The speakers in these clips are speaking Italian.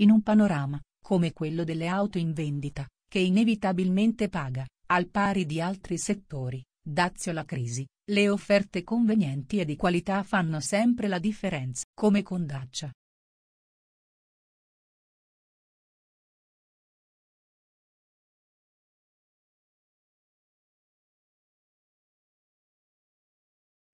In un panorama, come quello delle auto in vendita, che inevitabilmente paga, al pari di altri settori, dazio alla crisi, le offerte convenienti e di qualità fanno sempre la differenza, come con Dacia.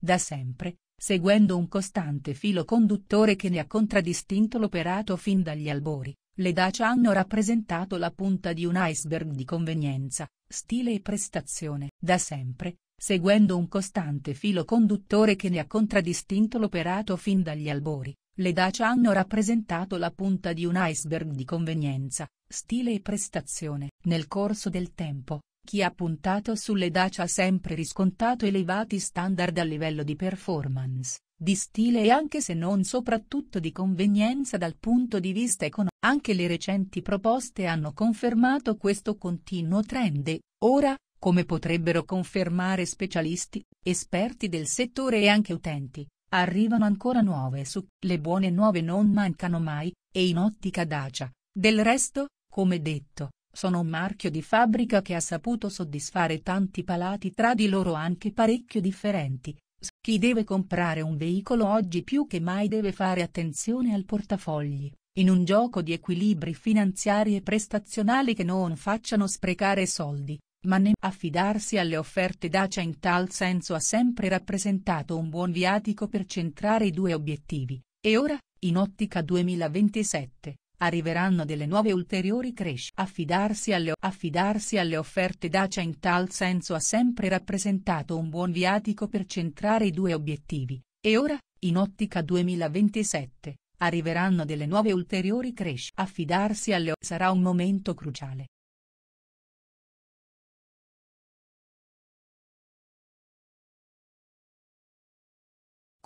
Da sempre, Seguendo un costante filo conduttore che ne ha contraddistinto l'operato fin dagli albori, le Dacia hanno rappresentato la punta di un iceberg di convenienza, stile e prestazione. Da sempre, seguendo un costante filo conduttore che ne ha contraddistinto l'operato fin dagli albori, le Dacia hanno rappresentato la punta di un iceberg di convenienza, stile e prestazione. Nel corso del tempo, chi ha puntato sulle Dacia ha sempre riscontrato elevati standard a livello di performance, di stile e anche se non soprattutto di convenienza dal punto di vista economico. Anche le recenti proposte hanno confermato questo continuo trend, e, ora, come potrebbero confermare specialisti, esperti del settore e anche utenti, arrivano ancora nuove su, le buone nuove non mancano mai, e in ottica Dacia, del resto, come detto, sono un marchio di fabbrica che ha saputo soddisfare tanti palati tra di loro anche parecchio differenti. Chi deve comprare un veicolo oggi più che mai deve fare attenzione al portafogli, in un gioco di equilibri finanziari e prestazionali che non facciano sprecare soldi, ma ne affidarsi alle offerte Dacia in tal senso ha sempre rappresentato un buon viatico per centrare i due obiettivi, e ora, in ottica 2027, Arriveranno delle nuove ulteriori crescite. Affidarsi alle, affidarsi alle offerte Dacia in tal senso ha sempre rappresentato un buon viatico per centrare i due obiettivi, e ora, in ottica 2027, arriveranno delle nuove ulteriori crescite. Affidarsi alle sarà un momento cruciale,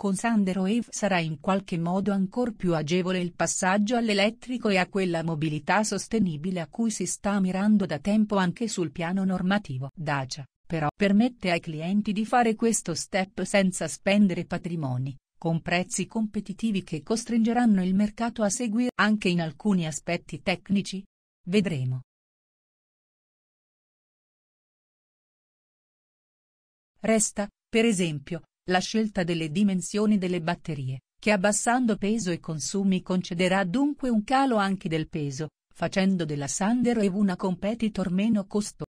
Con Sandero EV sarà in qualche modo ancor più agevole il passaggio all'elettrico e a quella mobilità sostenibile a cui si sta mirando da tempo anche sul piano normativo. Dacia, però, permette ai clienti di fare questo step senza spendere patrimoni, con prezzi competitivi che costringeranno il mercato a seguire anche in alcuni aspetti tecnici? Vedremo. Resta, per esempio, la scelta delle dimensioni delle batterie, che abbassando peso e consumi concederà dunque un calo anche del peso, facendo della Sandero EV una competitor meno costosa.